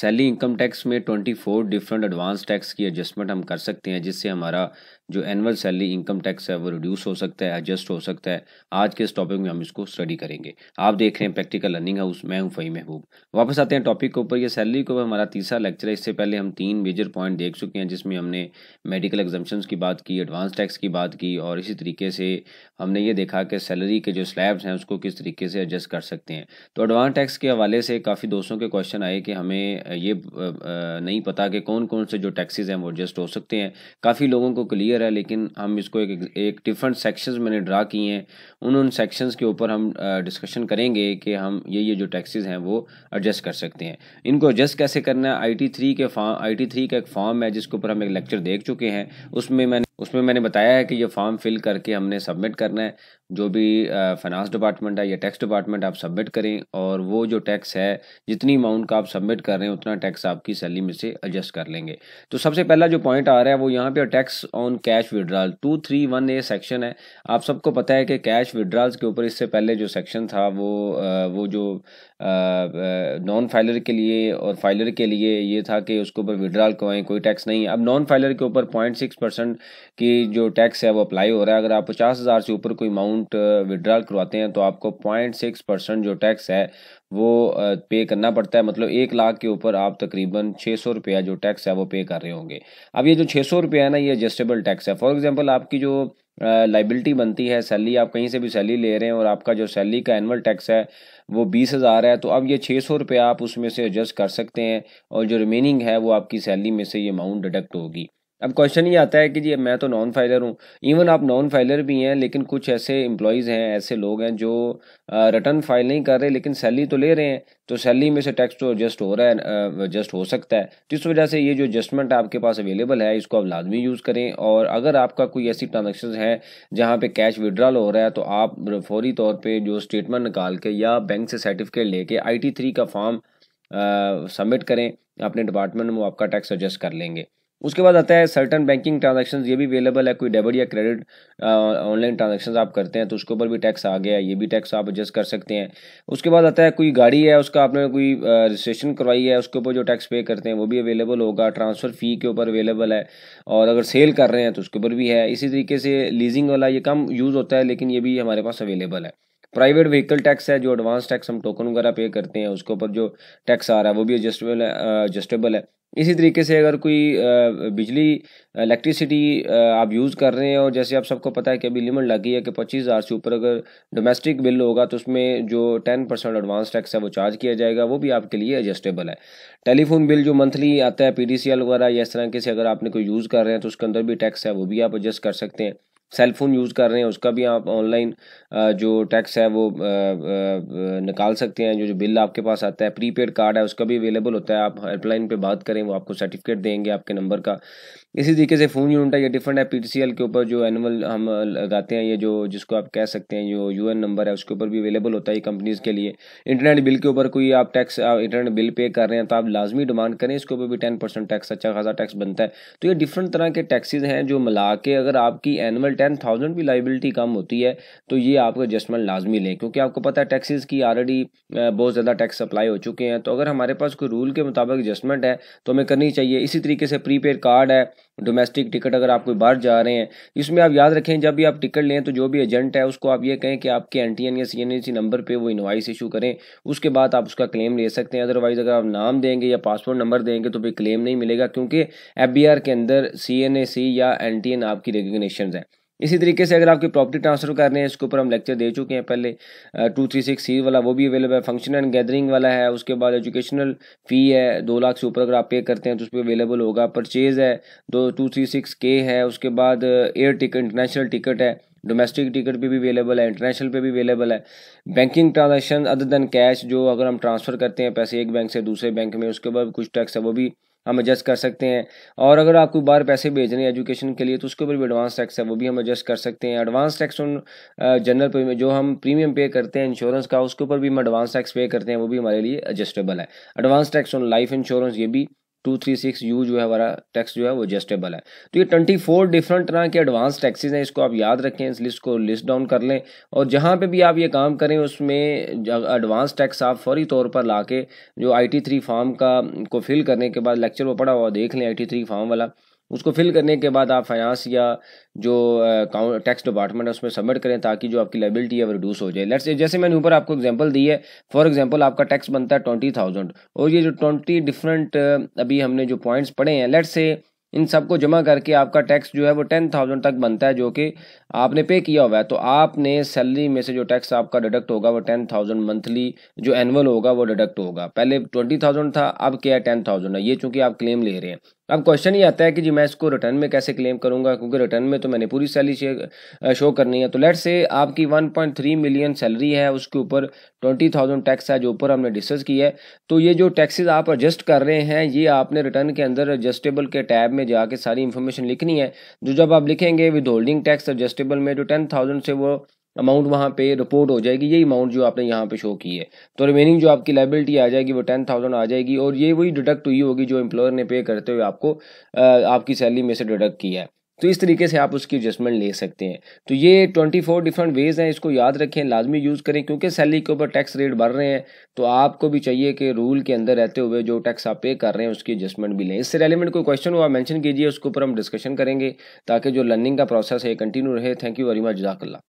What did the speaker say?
salary income tax में 24 different advance tax की adjustment हम कर सकते हैं जिससे हमारा जो एनुअल सैलरी इनकम टैक्स है वो रिड्यूस हो सकता है एडजस्ट हो सकता है आज के इस टॉपिक में हम इसको स्टडी करेंगे आप देख रहे हैं प्रैक्टिकल लर्निंग हाउस मैं हूं फ़ही महबूब वापस आते हैं टॉपिक के ऊपर ये सैलरी के ऊपर हमारा तीसरा लेक्चर है इससे पहले हम तीन मेजर पॉइंट देख चुके हैं जिसमें हमने मेडिकल एग्जामेशन की बात की एडवांस टैक्स की बात की और इसी तरीके से हमने ये देखा कि सैलरी के जो स्लैब्स हैं उसको किस तरीके से एडजस्ट कर सकते हैं तो एडवांस टैक्स के हवाले से काफ़ी दोस्तों के क्वेश्चन आए कि हमें ये नहीं पता कि कौन कौन से जो टैक्सेस हैं वो एडजस्ट हो सकते हैं काफ़ी लोगों को क्लियर है लेकिन हम इसको एक एक डिफरेंट सेक्शंस मैंने ड्रा किए हैं उन उन सेक्शंस के ऊपर हम डिस्कशन करेंगे कि हम ये ये जो टैक्सेस हैं वो एडजस्ट कर सकते हैं इनको एडजस्ट कैसे करना है आई टी थ्री के फॉर्म आई टी थ्री का एक फॉर्म है जिसके ऊपर हम एक लेक्चर देख चुके हैं उसमें मैंने उसमें मैंने बताया है कि ये फॉर्म फिल करके हमने सबमिट करना है जो भी फाइनेंस डिपार्टमेंट है या टैक्स डिपार्टमेंट आप सबमिट करें और वो जो टैक्स है जितनी अमाउंट का आप सबमिट कर रहे हैं उतना टैक्स आपकी सैलरी में से एडजस्ट कर लेंगे तो सबसे पहला जो पॉइंट आ रहा है वो यहाँ पे tax on cash withdrawal two three one A section है आप सबको पता है कि कैश विड्रॉल्स के ऊपर इससे पहले जो सेक्शन था वो वो जो नॉन फाइलर के लिए और फाइलर के लिए ये था कि उसके ऊपर विड्रॉल करवाएं कोई टैक्स नहीं है अब नॉन फाइलर के ऊपर पॉइंट सिक्स परसेंट की जो टैक्स है वो अप्लाई हो रहा है अगर आप पचास हज़ार से ऊपर कोई अमाउंट अमाउंट विड्रॉल करवाते हैं तो आपको पॉइंट सिक्स परसेंट जो टैक्स है वो पे करना पड़ता है मतलब एक लाख के ऊपर आप तकरीबन छः सौ रुपया जो टैक्स है वो पे कर रहे होंगे अब ये जो छः सौ रुपया है ना ये एडजस्टेबल टैक्स है फॉर एग्जांपल आपकी जो लाइबिलिटी बनती है सैलरी आप कहीं से भी सैलरी ले रहे हैं और आपका जो सैलरी का एनुअल टैक्स है वो बीस हज़ार है तो अब ये छः सौ रुपया आप उसमें से एडजस्ट कर सकते हैं और जो रिमेनिंग है वो आपकी सैलरी में से ये अमाउंट डिडक्ट होगी अब क्वेश्चन ये आता है कि जी मैं तो नॉन फाइलर हूँ इवन आप नॉन फाइलर भी हैं लेकिन कुछ ऐसे एम्प्लॉयज़ हैं ऐसे लोग हैं जो रिटर्न फाइल नहीं कर रहे लेकिन सैलरी तो ले रहे हैं तो सैलरी में से टैक्स तो एडजस्ट हो रहा है एडजस्ट हो सकता है तो इस वजह से ये जो एडजस्टमेंट आपके पास अवेलेबल है इसको आप लाजमी यूज़ करें और अगर आपका कोई ऐसी ट्रांजेक्शन है जहाँ पर कैश विड्रॉल हो रहा है तो आप फौरी तौर पर जो स्टेटमेंट निकाल के या बैंक से सर्टिफिकेट कर आई टी थ्री का फॉर्म सबमिट करें अपने डिपार्टमेंट में वो आपका टैक्स एडजस्ट कर लेंगे उसके बाद आता है सर्टन बैंकिंग ट्रांजेक्शन ये भी अवेलेबल है कोई डेबिट या क्रेडिट ऑनलाइन ट्रांजेक्शन आप करते हैं तो उसके ऊपर भी टैक्स आ गया ये भी टैक्स आप एडजस्ट कर सकते हैं उसके बाद आता है कोई गाड़ी है उसका आपने कोई रजिस्ट्रेशन करवाई है उसके ऊपर जो टैक्स पे करते हैं वो भी अवेलेबल होगा ट्रांसफ़र फ़ी के ऊपर अवेलेबल है और अगर सेल कर रहे हैं तो उसके ऊपर भी है इसी तरीके से लीजिंग वाला ये कम यूज़ होता है लेकिन ये भी हमारे पास अवेलेबल है प्राइवेट व्हीकल टैक्स है जो एडवांस टैक्स हम टोकन वगैरह पे करते हैं उसके ऊपर जो टैक्स आ रहा है वो भी एडजस्टेबल है एडजस्टेबल है इसी तरीके से अगर कोई बिजली इलेक्ट्रिसिटी आप यूज़ कर रहे हैं और जैसे आप सबको पता है कि अभी लिमिट लगी है कि पच्चीस हज़ार से ऊपर अगर डोमेस्टिक बिल होगा तो उसमें जो टेन परसेंट एडवांस टैक्स है वो चार्ज किया जाएगा वो भी आपके लिए एडजस्टेबल है टेलीफोन बिल जो मंथली आता है पी वगैरह या इस तरह के से अगर आपने कोई यूज़ कर रहे हैं तो उसके अंदर भी टैक्स है वो भी आप एडजस्ट कर सकते हैं सेल फ़ोन यूज़ कर रहे हैं उसका भी आप ऑनलाइन जो टैक्स है वो निकाल सकते हैं जो जो बिल आपके पास आता है प्रीपेड कार्ड है उसका भी अवेलेबल होता है आप हेल्पलाइन पे बात करें वो आपको सर्टिफिकेट देंगे आपके नंबर का इसी तरीके से फ़ोन यूनिट है ये डिफरेंट है पी के ऊपर जो एनुअल हम लगाते हैं ये जो जिसको आप कह सकते हैं जो यू नंबर है उसके ऊपर भी अवेलेबल होता है कंपनीज़ के लिए इंटरनेट बिल के ऊपर कोई आप टैक्स इंटरनेट बिल पे कर रहे हैं तो आप लाजमी डिमांड करें इसके ऊपर भी टेन परसेंट टैक्स अच्छा खासा टैक्स बनता है तो ये डिफरेंट तरह के टैक्सेज हैं जो मिला के अगर आपकी एनुअल टेन थाउजेंड भी लाइबिलिटी कम होती है तो ये आपको एडजस्टमेंट लाजमी लें क्योंकि आपको पता है टैक्सेज की ऑलरेडी बहुत ज़्यादा टैक्स अप्लाई हो चुके हैं तो अगर हमारे पास कोई रूल के मुताबिक एडजस्टमेंट है तो हमें करनी चाहिए इसी तरीके से प्रीपेड कार्ड है डोमेस्टिक टिकट अगर आप कोई बाहर जा रहे हैं इसमें आप याद रखें जब भी आप टिकट लें तो जो भी एजेंट है उसको आप ये कहें कि आपके एन टी एन या सी एन सी नंबर पर वो इन्वाइस इशू करें उसके बाद आप उसका क्लेम ले सकते हैं अदरवाइज़ अगर आप नाम देंगे या पासपोर्ट नंबर देंगे तो फिर क्लेम नहीं मिलेगा क्योंकि एफ बी आर के अंदर सी एन ए सी या एन टी एन आपकी रेगोगनेशन है इसी तरीके से अगर आपकी प्रॉपर्टी ट्रांसफर कर रहे हैं इसके ऊपर हम लेक्चर दे चुके हैं पहले टू थ्री सिक्स सी वाला वो भी अवेलेबल है फंक्शन एंड गैदरिंग वाला है उसके बाद एजुकेशनल फ़ी है दो लाख से ऊपर अगर आप पे करते हैं तो उस पर अवेलेबल होगा परचेज़ है दो टू थ्री सिक्स के है उसके बाद एयर टिकट इंटरनेशनल टिकट है डोमेस्टिक टिकट पे भी अवेलेबल है इंटरनेशनल पे भी अवेलेबल है banking transaction other than cash जो अगर हम ट्रांसफ़र करते हैं पैसे एक बैंक से दूसरे बैंक में उसके बाद कुछ टैक्स है वो भी हम एडजस्ट कर सकते हैं और अगर आपको बाहर पैसे भेज रहे हैं एजुकेशन के लिए तो उसके ऊपर भी एडवांस टैक्स है वो भी हम एडजस्ट कर सकते हैं एडवांस टैक्स उन जनरल जो हम प्रीमियम पे करते हैं इंश्योरेंस का उसके ऊपर भी हम एडवांस टैक्स पे करते हैं वो भी हमारे लिए एडजस्टेबल है advance tax on life insurance ये भी टू थ्री सिक्स यू जो है हमारा टैक्स जो है वो एडजस्टेबल है तो ये ट्वेंटी फोर डिफरेंट तरह के एडवांस टैक्सेस हैं इसको आप याद रखें इस लिस्ट को लिस्ट डाउन कर लें और जहाँ पे भी आप ये काम करें उसमें एडवांस टैक्स आप फौरी तौर पर ला के जो आई टी थ्री फॉर्म का को फिल करने के बाद लेक्चर वो पड़ा हुआ देख लें आई टी थ्री फॉर्म वाला उसको फिल करने के बाद आप फाइनेंस या जो काउंट टैक्स डिपार्टमेंट है उसमें सबमिट करें ताकि जो आपकी लाइबिलिटी है वो रिड्यूस हो जाए लेट्स जैसे मैंने ऊपर आपको एग्जांपल दी है फॉर एग्जांपल आपका टैक्स बनता है ट्वेंटी थाउजेंड और ये जो ट्वेंटी डिफरेंट अभी हमने जो पॉइंट्स पढ़े हैं लेट से इन सबको जमा करके आपका टैक्स जो है वो टेन थाउजेंड तक बनता है जो कि आपने पे किया हुआ है तो आपने सैलरी में से जो टैक्स आपका डिडक्ट होगा वो टेन थाउजेंड मंथली जो एनुअल होगा वो डिडक्ट होगा पहले ट्वेंटी थाउजेंड था अब क्या है टेन थाउजेंड है ये चूंकि आप क्लेम ले रहे हैं अब क्वेश्चन ये आता है कि जी मैं इसको रिटर्न में कैसे क्लेम करूंगा क्योंकि रिटर्न में तो मैंने पूरी सैलरी शो करनी है तो लेट से आपकी 1.3 मिलियन सैलरी है उसके ऊपर 20,000 टैक्स है जो ऊपर हमने डिस्कस किया है तो ये जो टैक्सेस आप एडजस्ट कर रहे हैं ये आपने रिटर्न के अंदर एडजस्टेबल के टैब में जाके सारी इन्फॉर्मेशन लिखनी है जो जब आप लिखेंगे विद होल्डिंग टैक्स एडजस्टेबल में जो तो टेन से वो अमाउंट वहाँ पे रिपोर्ट हो जाएगी यही अमाउंट जो आपने यहाँ पे शो की है तो रिमेनिंग जो आपकी लाइबिलिटी आ जाएगी वो टेन थाउजेंड आ जाएगी और ये वही डिडक्ट हुई होगी जो एम्प्लॉयर ने पे करते हुए आपको आपकी सैलरी में से डिडक्ट किया है तो इस तरीके से आप उसकी एडजस्टमेंट ले सकते हैं तो ये 24 डिफरेंट वेज हैं इसको याद रखें लाजमी यूज़ करें क्योंकि सैलरी के ऊपर टैक्स रेट बढ़ रहे हैं तो आपको भी चाहिए कि रूल के अंदर रहते हुए जो टैक्स आप पे कर रहे हैं उसकी एडजस्टमेंट भी लें इससे रेलिवेंट कोई क्वेश्चन हुआ आप मैंशन कीजिए उसके ऊपर हम डिस्कशन करेंगे ताकि जो लर्निंग का प्रोसेस है कंटिन्यू रहे थैंक यू वेरी मच जजाकल्ला